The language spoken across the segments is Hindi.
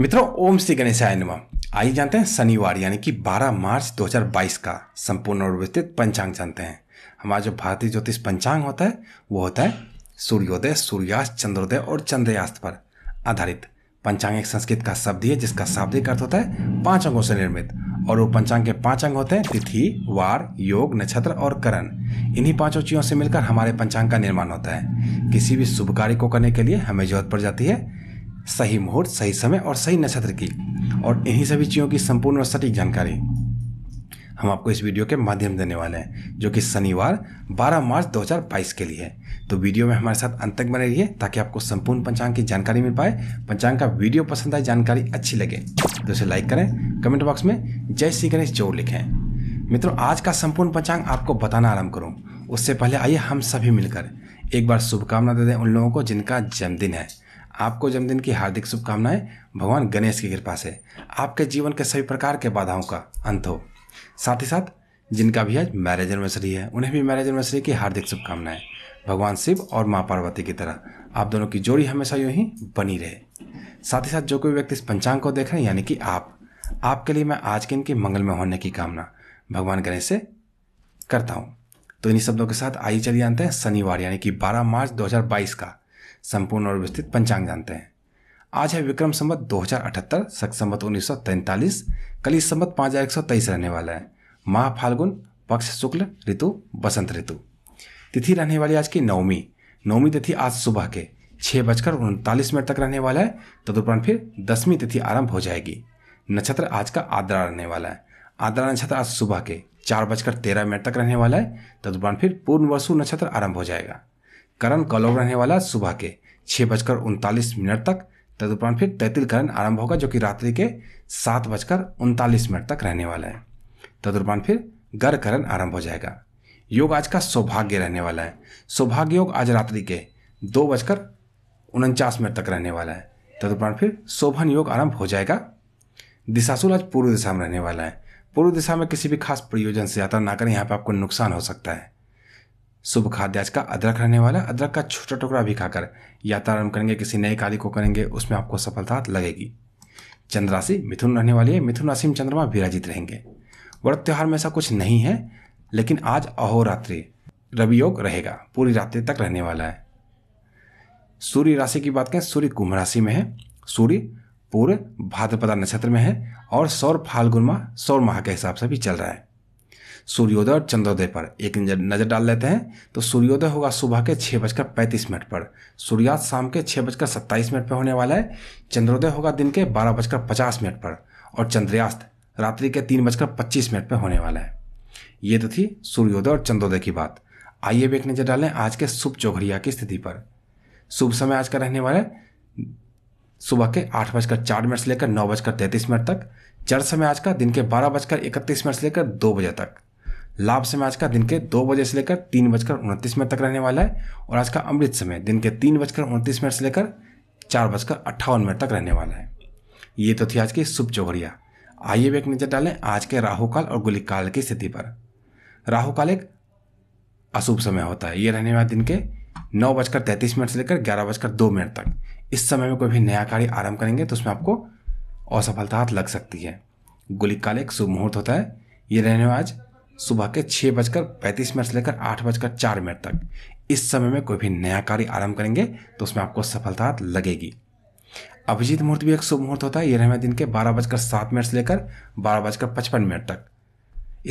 मित्रों ओम श्री गणेशाय आइए जानते हैं शनिवार यानी कि 12 मार्च 2022 का संपूर्ण और विस्तृत पंचांग जानते हैं हमारा जो भारतीय ज्योतिष पंचांग होता है वो होता है सूर्योदय सूर्यास्त चंद्रोदय और चंद्रयास्त पर आधारित पंचांग एक संस्कृत का शब्द है जिसका शाब्दिक अर्थ होता है पांच अंगों से निर्मित और वो पंचांग के पांच अंग होते हैं तिथि वार योग नक्षत्र और करण इन्हीं पांचों चीजों से मिलकर हमारे पंचांग का निर्माण होता है किसी भी शुभ कार्य को करने के लिए हमें जरूरत पड़ जाती है सही मुहूर्त सही समय और सही नक्षत्र की और इन्हीं सभी चीज़ों की संपूर्ण और सटीक जानकारी हम आपको इस वीडियो के माध्यम देने वाले हैं जो कि शनिवार 12 मार्च 2022 के लिए है तो वीडियो में हमारे साथ अंत तक बने रहिए ताकि आपको संपूर्ण पंचांग की जानकारी मिल पाए पंचांग का वीडियो पसंद आए जानकारी अच्छी लगे तो इसे लाइक करें कमेंट बॉक्स में जय श्री गणेश जोर लिखें मित्रों आज का संपूर्ण पंचांग आपको बताना आरम्भ करूँ उससे पहले आइए हम सभी मिलकर एक बार शुभकामना दे दें उन लोगों को जिनका जन्मदिन है आपको जन्मदिन की हार्दिक शुभकामनाएं भगवान गणेश की कृपा से आपके जीवन के सभी प्रकार के बाधाओं का अंत हो साथ ही साथ जिनका भी आज मैरिज एनिवर्सरी है उन्हें भी मैरिज एनिवर्सरी की हार्दिक शुभकामनाएं भगवान शिव और माँ पार्वती की तरह आप दोनों की जोड़ी हमेशा यूँ ही बनी रहे साथ ही साथ जो कोई व्यक्ति इस पंचांग को देख रहे हैं यानी कि आप आपके लिए मैं आज के इनके मंगलमय होने की कामना भगवान गणेश से करता हूँ तो इन्हीं शब्दों के साथ आइए चलिए आते हैं शनिवार यानी कि 12 मार्च 2022 का संपूर्ण और विस्तृत पंचांग जानते हैं आज है विक्रम संबत अठहत्तर सख संबत उन्नीस सौ तैंतालीस कली संबत पाँच हजार एक सौ तेईस रहने वाला है माह फाल्गुन पक्ष शुक्ल ऋतु बसंत ऋतु तिथि रहने वाली आज की नवमी नवमी तिथि आज सुबह के छः बजकर उनतालीस मिनट तक रहने वाला है तदुपरांत फिर दसवीं तिथि आरंभ हो जाएगी नक्षत्र आज का आद्रा रहने वाला है आद्रा नक्षत्र आज सुबह के चार बजकर तेरह मिनट तक रहने वाला है तदुपरांत फिर पूर्ण वर्षु नक्षत्र आरंभ हो जाएगा करण कॉलर रहने वाला सुबह के छः बजकर उनतालीस मिनट तक तदुपरांत फिर तैतिल करण आरंभ होगा जो कि रात्रि के सात बजकर उनतालीस मिनट तक रहने वाला है तदुपरांत फिर गर करण आरंभ हो जाएगा योग आज का सौभाग्य रहने वाला है सौभाग्य योग आज रात्रि के दो बजकर उनचास मिनट तक रहने वाला है तदुपरांत फिर शोभन योग आरंभ हो जाएगा दिशाशूल आज पूर्व दिशा में रहने वाला है पूर्व दिशा में किसी भी खास प्रयोजन से यात्रा ना करें यहाँ पर आपको नुकसान हो सकता है शुभ खाद्याज का अदरक रहने वाला अदरक का छोटा टुकड़ा भी खाकर यात्रा आरंभ करेंगे किसी नए कार्य को करेंगे उसमें आपको सफलता लगेगी चंद्र राशि मिथुन रहने वाली है मिथुन राशि में चंद्रमा विराजित रहेंगे व्रत त्यौहार में ऐसा कुछ नहीं है लेकिन आज अहोरात्रि रवि योग रहेगा पूरी रात्रि तक रहने वाला है सूर्य राशि की बात करें सूर्य कुंभ राशि में है सूर्य पूर्व भाद्रपदा नक्षत्र में है और सौर फाल्गुन माह सौर माह के हिसाब से भी चल रहा है सूर्योदय और चंद्रोदय पर एक नज़र डाल लेते हैं तो सूर्योदय होगा सुबह के छः बजकर पैंतीस मिनट पर सूर्यास्त शाम के छः बजकर सत्ताईस मिनट पर होने वाला है चंद्रोदय होगा दिन के बारह बजकर पचास मिनट पर और चंद्रयास्त रात्रि के तीन बजकर पच्चीस मिनट पर होने वाला है ये तो थी सूर्योदय और चंद्रोदय की बात आइए भी एक नज़र डालें आज के शुभ चौघड़िया की स्थिति पर शुभ समय आज का रहने वाला है सुबह के आठ बजकर चार मिनट से लेकर नौ बजकर तैंतीस मिनट तक चर समय आज का दिन के बारह बजकर इकतीस मिनट से लेकर दो बजे तक लाभ समय आज का दिन के दो बजे से लेकर तीन बजकर उनतीस मिनट तक रहने वाला है और आज का अमृत समय दिन के तीन बजकर उनतीस मिनट से लेकर चार बजकर अट्ठावन मिनट तक रहने वाला है ये तो थी आज की शुभ चौघड़िया आइए भी एक नजर डालें आज के राहु काल और गुलिक काल की स्थिति पर राहु काल एक अशुभ समय होता है ये रहने वाला दिन के नौ बजकर तैंतीस मिनट से लेकर ग्यारह बजकर दो मिनट तक इस समय में कोई भी नया कार्य आरंभ करेंगे तो उसमें आपको असफलता हाथ लग सकती है गुलिक काल एक शुभ मुहूर्त होता है ये रहने आज सुबह के छह बजकर पैंतीस मिनट से लेकर आठ बजकर चार मिनट तक इस समय में कोई भी नया कार्य आरंभ करेंगे तो उसमें आपको सफलता लगेगी अभिजीत मुहूर्त भी एक शुभ मुहूर्त होता है यह रहे दिन के बारह बजकर सात मिनट से लेकर बारह बजकर पचपन मिनट तक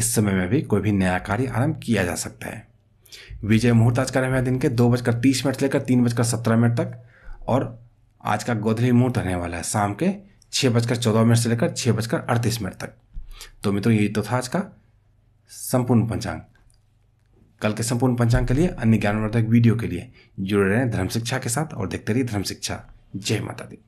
इस समय में भी कोई भी नया कार्य आरंभ किया जा सकता है विजय मुहूर्त आज का रहे दिन के दो बजकर तीस मिनट से लेकर तीन बजकर सत्रह मिनट तक और आज का गोधली मुहूर्त रहने वाला है शाम के छः बजकर चौदह मिनट से लेकर छः बजकर अड़तीस मिनट तक तो मित्रों यही तो था आज का संपूर्ण पंचांग कल के संपूर्ण पंचांग के लिए अन्य ज्ञानवर्धक वीडियो के लिए जुड़े रहें धर्म शिक्षा के साथ और देखते रहिए धर्म शिक्षा जय माता दी